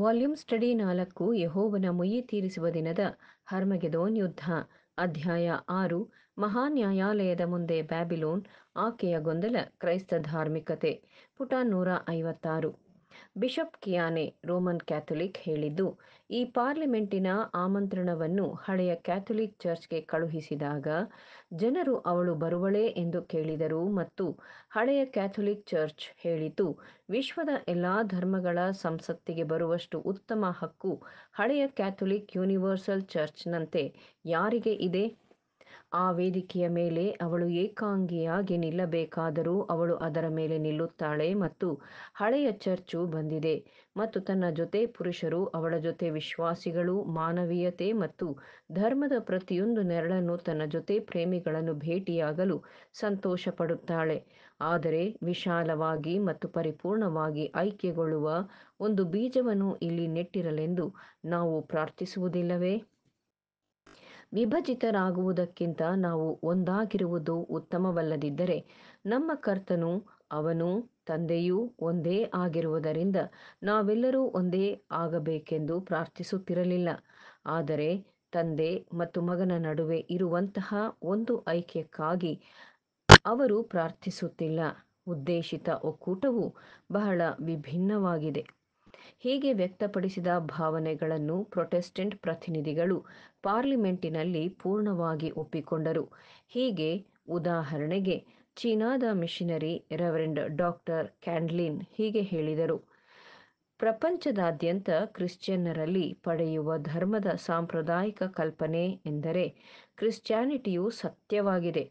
volume study ನಾಲ್ಕು ಯಹೋವನ ಮುಯಿ ತೀರಿಸುವ ದಿನದ ಹರ್ಮಗೆದೋನ್ ಯುದ್ಧ ಅಧ್ಯಾಯ ಆರು ಮಹಾನ್ಯಾಯಾಲಯದ ಮುಂದೆ ಬ್ಯಾಬಿಲೋನ್ ಆಕೆಯ ಗೊಂದಲ ಕ್ರೈಸ್ತ ಧಾರ್ಮಿಕತೆ ಪುಟ ನೂರ ಐವತ್ತಾರು ಬಿಷಪ್ ಕಿಯಾನೆ ರೋಮನ್ ಕ್ಯಾಥೊಲಿಕ್ ಹೇಳಿದ್ದು ಈ ಪಾರ್ಲಿಮೆಂಟಿನ ಆಮಂತ್ರಣವನ್ನು ಹಳೆಯ ಕ್ಯಾಥೊಲಿಕ್ ಚರ್ಚ್ಗೆ ಕಳುಹಿಸಿದಾಗ ಜನರು ಅವಳು ಬರುವಳೇ ಎಂದು ಕೇಳಿದರು ಮತ್ತು ಹಳೆಯ ಕ್ಯಾಥೊಲಿಕ್ ಚರ್ಚ್ ಹೇಳಿತು ವಿಶ್ವದ ಎಲ್ಲ ಧರ್ಮಗಳ ಸಂಸತ್ತಿಗೆ ಬರುವಷ್ಟು ಉತ್ತಮ ಹಕ್ಕು ಹಳೆಯ ಕ್ಯಾಥೊಲಿಕ್ ಯೂನಿವರ್ಸಲ್ ಚರ್ಚ್ನಂತೆ ಯಾರಿಗೆ ಇದೆ ಆ ವೇದಿಕೆಯ ಮೇಲೆ ಅವಳು ಏಕಾಂಗಿಯಾಗಿ ನಿಲ್ಲಬೇಕಾದರೂ ಅವಳು ಅದರ ಮೇಲೆ ನಿಲ್ಲುತ್ತಾಳೆ ಮತ್ತು ಹಳೆಯ ಚರ್ಚು ಬಂದಿದೆ ಮತ್ತು ತನ್ನ ಜೊತೆ ಪುರುಷರು ಅವಳ ಜೊತೆ ವಿಶ್ವಾಸಿಗಳು ಮಾನವೀಯತೆ ಮತ್ತು ಧರ್ಮದ ಪ್ರತಿಯೊಂದು ನೆರಳನ್ನು ತನ್ನ ಜೊತೆ ಪ್ರೇಮಿಗಳನ್ನು ಭೇಟಿಯಾಗಲು ಸಂತೋಷಪಡುತ್ತಾಳೆ ಆದರೆ ವಿಶಾಲವಾಗಿ ಮತ್ತು ಪರಿಪೂರ್ಣವಾಗಿ ಐಕ್ಯಗೊಳ್ಳುವ ಒಂದು ಬೀಜವನ್ನು ಇಲ್ಲಿ ನೆಟ್ಟಿರಲೆಂದು ನಾವು ಪ್ರಾರ್ಥಿಸುವುದಿಲ್ಲವೇ ವಿಭಜಿತರಾಗುವುದಕ್ಕಿಂತ ನಾವು ಒಂದಾಗಿರುವುದು ಉತ್ತಮವಲ್ಲದಿದ್ದರೆ ನಮ್ಮ ಕರ್ತನು ಅವನು ತಂದೆಯೂ ಒಂದೇ ಆಗಿರುವುದರಿಂದ ನಾವೆಲ್ಲರೂ ಒಂದೇ ಆಗಬೇಕೆಂದು ಪ್ರಾರ್ಥಿಸುತ್ತಿರಲಿಲ್ಲ ಆದರೆ ತಂದೆ ಮತ್ತು ಮಗನ ನಡುವೆ ಇರುವಂತಹ ಒಂದು ಐಕ್ಯಕ್ಕಾಗಿ ಅವರು ಪ್ರಾರ್ಥಿಸುತ್ತಿಲ್ಲ ಉದ್ದೇಶಿತ ಒಕ್ಕೂಟವು ಬಹಳ ವಿಭಿನ್ನವಾಗಿದೆ ಹೀಗೆ ವ್ಯಕ್ತಪಡಿಸಿದ ಭಾವನೆಗಳನ್ನು ಪ್ರೊಟೆಸ್ಟೆಂಟ್ ಪ್ರತಿನಿಧಿಗಳು ಪಾರ್ಲಿಮೆಂಟಿನಲ್ಲಿ ಪೂರ್ಣವಾಗಿ ಒಪ್ಪಿಕೊಂಡರು ಹೀಗೆ ಉದಾಹರಣೆಗೆ ಚೀನಾದ ಮಿಷನರಿ ರೆವರೆಂಡ್ ಡಾಕ್ಟರ್ ಕ್ಯಾಂಡ್ಲಿನ್ ಹೀಗೆ ಹೇಳಿದರು ಪ್ರಪಂಚದಾದ್ಯಂತ ಕ್ರಿಶ್ಚಿಯನ್ನರಲ್ಲಿ ಪಡೆಯುವ ಧರ್ಮದ ಸಾಂಪ್ರದಾಯಿಕ ಕಲ್ಪನೆ ಎಂದರೆ ಕ್ರಿಶ್ಚಿಯಾನಿಟಿಯು ಸತ್ಯವಾಗಿದೆ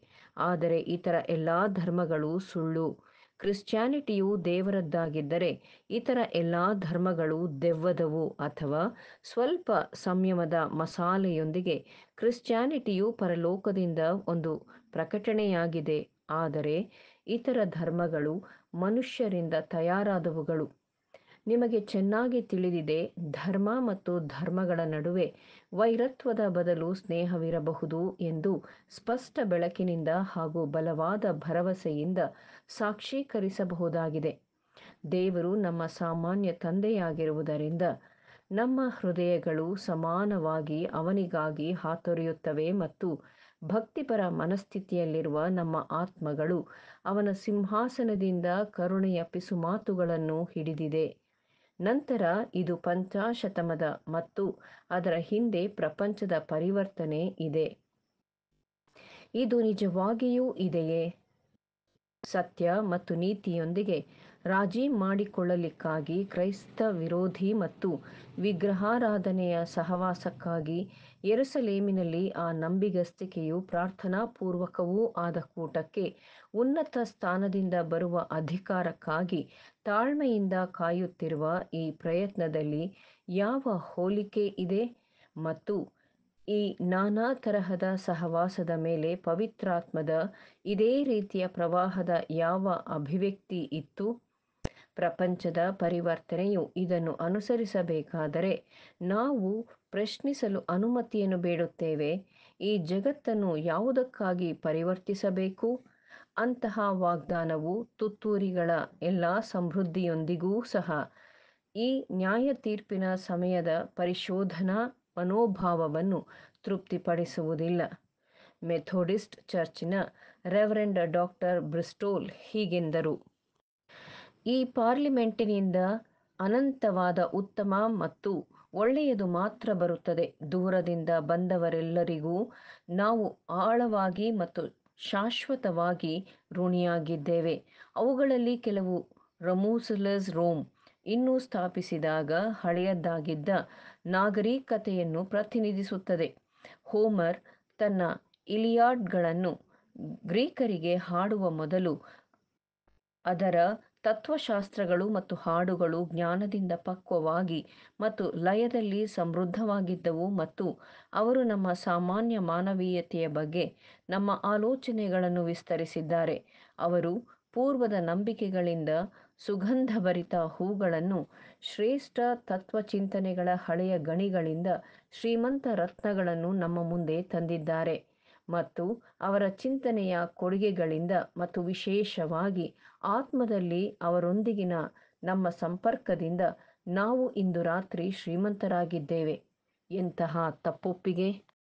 ಆದರೆ ಇತರ ಎಲ್ಲ ಧರ್ಮಗಳು ಸುಳ್ಳು ಕ್ರಿಶ್ಚಿಯಾನಿಟಿಯು ದೇವರದ್ದಾಗಿದ್ದರೆ ಇತರ ಎಲ್ಲ ಧರ್ಮಗಳು ದೆವ್ವದವು ಅಥವಾ ಸ್ವಲ್ಪ ಸಂಯಮದ ಮಸಾಲೆಯೊಂದಿಗೆ ಕ್ರಿಶ್ಚಿಯಾನಿಟಿಯು ಪರಲೋಕದಿಂದ ಒಂದು ಪ್ರಕಟಣೆಯಾಗಿದೆ ಆದರೆ ಇತರ ಧರ್ಮಗಳು ಮನುಷ್ಯರಿಂದ ತಯಾರಾದವುಗಳು ನಿಮಗೆ ಚೆನ್ನಾಗಿ ತಿಳಿದಿದೆ ಧರ್ಮ ಮತ್ತು ಧರ್ಮಗಳ ನಡುವೆ ವೈರತ್ವದ ಬದಲು ಸ್ನೇಹವಿರಬಹುದು ಎಂದು ಸ್ಪಷ್ಟ ಬೆಳಕಿನಿಂದ ಹಾಗೂ ಬಲವಾದ ಭರವಸೆಯಿಂದ ಸಾಕ್ಷೀಕರಿಸಬಹುದಾಗಿದೆ ದೇವರು ನಮ್ಮ ಸಾಮಾನ್ಯ ತಂದೆಯಾಗಿರುವುದರಿಂದ ನಮ್ಮ ಹೃದಯಗಳು ಸಮಾನವಾಗಿ ಅವನಿಗಾಗಿ ಹಾತೊರೆಯುತ್ತವೆ ಮತ್ತು ಭಕ್ತಿಪರ ಮನಸ್ಥಿತಿಯಲ್ಲಿರುವ ನಮ್ಮ ಆತ್ಮಗಳು ಅವನ ಸಿಂಹಾಸನದಿಂದ ಕರುಣೆಯ ಪಿಸುಮಾತುಗಳನ್ನು ಹಿಡಿದಿದೆ ನಂತರ ಇದು ಪಂಚಾಶತಮದ ಮತ್ತು ಅದರ ಹಿಂದೆ ಪ್ರಪಂಚದ ಪರಿವರ್ತನೆ ಇದೆ ಇದು ನಿಜವಾಗಿಯೂ ಇದೆಯೇ ಸತ್ಯ ಮತ್ತು ನೀತಿಯೊಂದಿಗೆ ರಾಜಿ ಮಾಡಿಕೊಳ್ಳಲಿಕ್ಕಾಗಿ ಕ್ರೈಸ್ತ ವಿರೋಧಿ ಮತ್ತು ವಿಗ್ರಹಾರಾಧನೆಯ ಸಹವಾಸಕ್ಕಾಗಿ ಯೆರೂಸಲೇಮಿನಲ್ಲಿ ಆ ಪ್ರಾರ್ಥನಾ ಪ್ರಾರ್ಥನಾಪೂರ್ವಕವೂ ಆದ ಕೂಟಕ್ಕೆ ಉನ್ನತ ಸ್ಥಾನದಿಂದ ಬರುವ ಅಧಿಕಾರಕ್ಕಾಗಿ ತಾಳ್ಮೆಯಿಂದ ಕಾಯುತ್ತಿರುವ ಈ ಪ್ರಯತ್ನದಲ್ಲಿ ಯಾವ ಹೋಲಿಕೆ ಇದೆ ಮತ್ತು ಈ ನಾನಾ ತರಹದ ಸಹವಾಸದ ಮೇಲೆ ಪವಿತ್ರಾತ್ಮದ ಇದೇ ರೀತಿಯ ಪ್ರವಾಹದ ಯಾವ ಅಭಿವ್ಯಕ್ತಿ ಇತ್ತು ಪ್ರಪಂಚದ ಪರಿವರ್ತನೆಯು ಇದನ್ನು ಅನುಸರಿಸಬೇಕಾದರೆ ನಾವು ಪ್ರಶ್ನಿಸಲು ಅನುಮತಿಯನ್ನು ಬೇಡುತ್ತೇವೆ ಈ ಜಗತ್ತನ್ನು ಯಾವುದಕ್ಕಾಗಿ ಪರಿವರ್ತಿಸಬೇಕು ಅಂತಹ ವಾಗ್ದಾನವು ತುತ್ತೂರಿಗಳ ಎಲ್ಲ ಸಮೃದ್ಧಿಯೊಂದಿಗೂ ಸಹ ಈ ನ್ಯಾಯ ತೀರ್ಪಿನ ಸಮಯದ ಪರಿಶೋಧನಾ ಮನೋಭಾವವನ್ನು ತೃಪ್ತಿಪಡಿಸುವುದಿಲ್ಲ ಮೆಥೋಡಿಸ್ಟ್ ಚರ್ಚಿನ ರೆವರೆಂಡ್ ಡಾಕ್ಟರ್ ಬ್ರಿಸ್ಟೋಲ್ ಹೀಗೆಂದರು ಈ ಪಾರ್ಲಿಮೆಂಟಿನಿಂದ ಅನಂತವಾದ ಉತ್ತಮ ಮತ್ತು ಒಳ್ಳೆಯದು ಮಾತ್ರ ಬರುತ್ತದೆ ದೂರದಿಂದ ಬಂದವರೆಲ್ಲರಿಗೂ ನಾವು ಆಳವಾಗಿ ಮತ್ತು ಶಾಶ್ವತವಾಗಿ ಋಣಿಯಾಗಿದ್ದೇವೆ ಅವುಗಳಲ್ಲಿ ಕೆಲವು ರಮೂಸಲಸ್ ರೋಮ್ ಇನ್ನೂ ಸ್ಥಾಪಿಸಿದಾಗ ಹಳೆಯದ್ದಾಗಿದ್ದ ನಾಗರಿಕತೆಯನ್ನು ಪ್ರತಿನಿಧಿಸುತ್ತದೆ ಹೋಮರ್ ತನ್ನ ಇಲಿಯಾಡ್ಗಳನ್ನು ಗ್ರೀಕರಿಗೆ ಹಾಡುವ ಮೊದಲು ಅದರ ತತ್ವಶಾಸ್ತ್ರಗಳು ಮತ್ತು ಹಾಡುಗಳು ಜ್ಞಾನದಿಂದ ಪಕ್ವವಾಗಿ ಮತ್ತು ಲಯದಲ್ಲಿ ಸಮೃದ್ಧವಾಗಿದ್ದವು ಮತ್ತು ಅವರು ನಮ್ಮ ಸಾಮಾನ್ಯ ಮಾನವೀಯತೆಯ ಬಗ್ಗೆ ನಮ್ಮ ಆಲೋಚನೆಗಳನ್ನು ವಿಸ್ತರಿಸಿದ್ದಾರೆ ಅವರು ಪೂರ್ವದ ನಂಬಿಕೆಗಳಿಂದ ಸುಗಂಧಭರಿತ ಹೂಗಳನ್ನು ಶ್ರೇಷ್ಠ ತತ್ವಚಿಂತನೆಗಳ ಹಳೆಯ ಗಣಿಗಳಿಂದ ಶ್ರೀಮಂತ ರತ್ನಗಳನ್ನು ನಮ್ಮ ಮುಂದೆ ತಂದಿದ್ದಾರೆ ಮತ್ತು ಅವರ ಚಿಂತನೆಯ ಕೊಡುಗೆಗಳಿಂದ ಮತ್ತು ವಿಶೇಷವಾಗಿ ಆತ್ಮದಲ್ಲಿ ಅವರೊಂದಿಗಿನ ನಮ್ಮ ಸಂಪರ್ಕದಿಂದ ನಾವು ಇಂದು ರಾತ್ರಿ ಶ್ರೀಮಂತರಾಗಿದ್ದೇವೆ ಎಂತಹ ತಪ್ಪೊಪ್ಪಿಗೆ